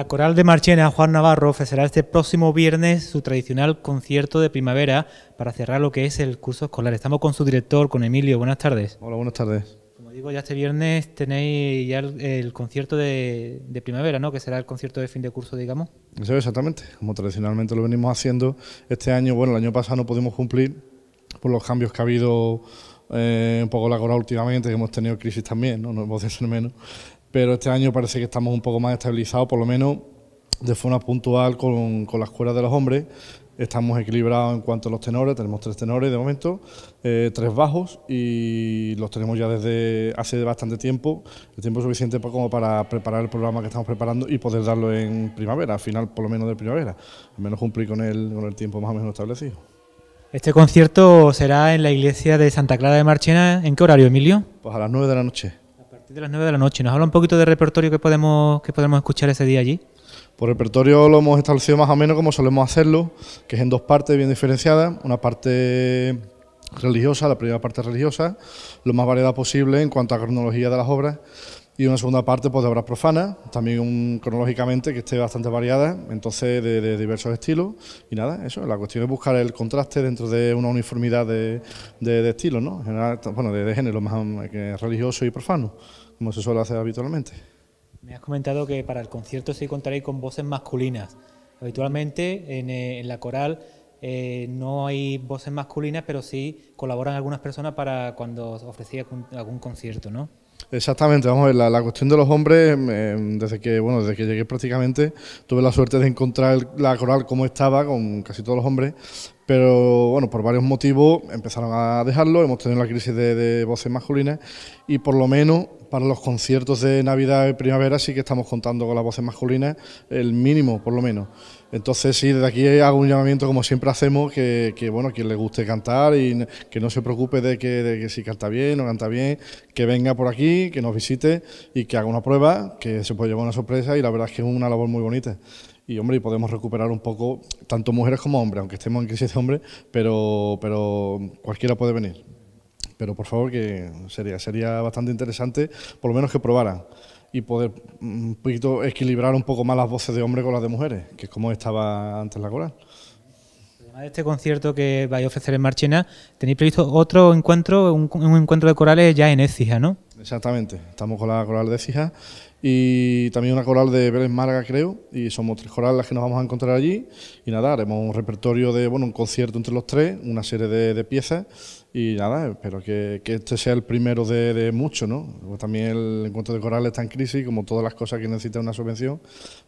La Coral de Marchena Juan Navarro ofrecerá este próximo viernes su tradicional concierto de primavera para cerrar lo que es el curso escolar. Estamos con su director, con Emilio. Buenas tardes. Hola, buenas tardes. Como digo, ya este viernes tenéis ya el, concierto de, primavera, ¿no? Que será el concierto de fin de curso, digamos. Sí, exactamente. Como tradicionalmente lo venimos haciendo este año, bueno, el año pasado no pudimos cumplir por los cambios que ha habido eh, un poco la coral últimamente, que hemos tenido crisis también, no, no hemos menos pero este año parece que estamos un poco más estabilizados, por lo menos de forma puntual con, con las cuerdas de los hombres. Estamos equilibrados en cuanto a los tenores, tenemos tres tenores de momento, eh, tres bajos y los tenemos ya desde hace bastante tiempo, el tiempo suficiente como para preparar el programa que estamos preparando y poder darlo en primavera, al final por lo menos de primavera, al menos cumplir con el, con el tiempo más o menos establecido. Este concierto será en la iglesia de Santa Clara de Marchena, ¿en qué horario, Emilio? Pues a las 9 de la noche de las 9 de la noche. ¿Nos habla un poquito de repertorio que podemos, que podemos escuchar ese día allí? Por pues repertorio lo hemos establecido más o menos como solemos hacerlo, que es en dos partes bien diferenciadas. Una parte religiosa, la primera parte religiosa, lo más variedad posible en cuanto a cronología de las obras, y una segunda parte pues, de obras profanas, también cronológicamente que esté bastante variada, entonces de, diversos estilos. Y nada, eso, la cuestión es buscar el contraste dentro de una uniformidad de, de, de estilos, ¿no? General, bueno, de, género más mm, religioso y profano, como se suele hacer habitualmente. Me has comentado que para el concierto sí contaréis con voces masculinas. Habitualmente en, eh, la coral eh, no hay voces masculinas, pero sí colaboran algunas personas para cuando ofrecía algún concierto, ¿no? Exactamente, vamos a ver, la, cuestión de los hombres, em, em, desde que bueno, desde que llegué prácticamente, tuve la suerte de encontrar la coral como estaba, con casi todos los hombres, pero bueno, por varios motivos empezaron a dejarlo, hemos tenido la crisis de, voces masculinas y por lo menos para los conciertos de Navidad y primavera sí que estamos contando con las voces masculinas, el mínimo por lo menos. Entonces sí, desde aquí hago un llamamiento como siempre hacemos, que, que bueno, quien le guste cantar y que no se preocupe de que, de que si canta bien o canta bien, que venga por aquí que nos visite y que haga una prueba, que se puede llevar una sorpresa y la verdad es que es una labor muy bonita. Y hombre, y podemos recuperar un poco, tanto mujeres como hombres, aunque estemos en crisis de hombres, pero, pero cualquiera puede venir. Pero por favor, que sería, sería bastante interesante, por lo menos que probaran y poder mm, un poquito equilibrar un poco más las voces de hombres con las de mujeres, que es como estaba antes la coral este concierto que vais a ofrecer en Marchena, tenéis previsto otro encuentro, un, encuentro de corales ya en Écija, ¿no? Exactamente, estamos con la coral de Écija y también una coral de Vélez Marga, creo, y somos tres corales las que nos vamos a encontrar allí. Y nada, haremos un repertorio de, bueno, un concierto entre los tres, una serie de, piezas, y nada, espero que, este sea el primero de, mucho, ¿no? Pues también el encuentro de corales está en crisis, como todas las cosas que necesitan una subvención,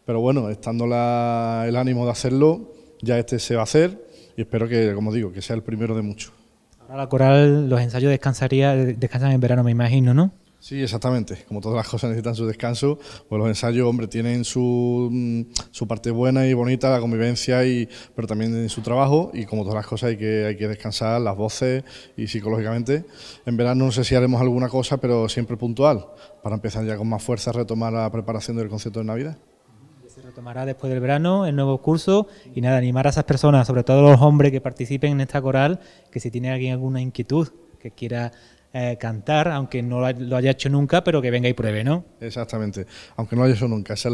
pero bueno, estando el ánimo de hacerlo, ya este se va a hacer y espero que, como digo, que sea el primero de muchos. Ahora la coral, los ensayos descansaría, descansan en verano, me imagino, ¿no? Sí, exactamente. Como todas las cosas necesitan su descanso, pues los ensayos, hombre, tienen su, mm, su parte buena y bonita, la convivencia, y, pero también su trabajo. Y como todas las cosas hay que, hay que descansar, las voces y psicológicamente. En verano no sé si haremos alguna cosa, pero siempre puntual, para empezar ya con más fuerza a retomar la preparación del concierto de Navidad. Tomará después del verano el nuevo curso y nada, animar a esas personas, sobre todo los hombres que participen en esta coral, que si tiene alguien alguna inquietud que quiera eh, cantar, aunque no lo haya hecho nunca, pero que venga y pruebe, ¿no? Exactamente, aunque no lo haya hecho nunca, esa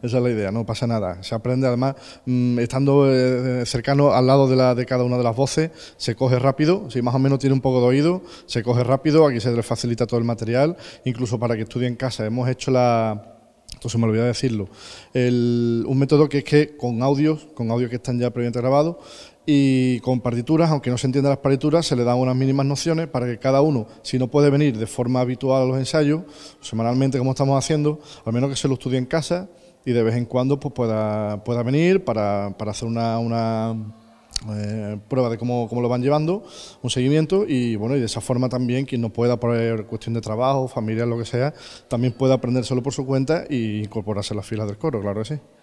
es, la, idea, no pasa nada. Se aprende además, mm, estando eh, cercano al lado de, la, de cada una de las voces, se coge rápido, si más o menos tiene un poco de oído, se coge rápido, aquí se le facilita todo el material, incluso para que estudie en casa. Hemos hecho la esto se me olvidó decirlo, un método que es que con audios, con audios que están ya previamente grabados, y con partituras, aunque no se entiendan las partituras, se le dan unas mínimas nociones para que cada uno, si no puede venir de forma habitual a los ensayos, semanalmente como estamos haciendo, al menos que se lo estudie en casa y de vez en cuando pues, pueda, pueda venir para, hacer una eh, prueba de cómo, cómo, lo van llevando, un seguimiento y bueno, y de esa forma también quien no pueda por cuestión de trabajo, familia, lo que sea, también puede solo por su cuenta e incorporarse a las filas del coro, claro que sí.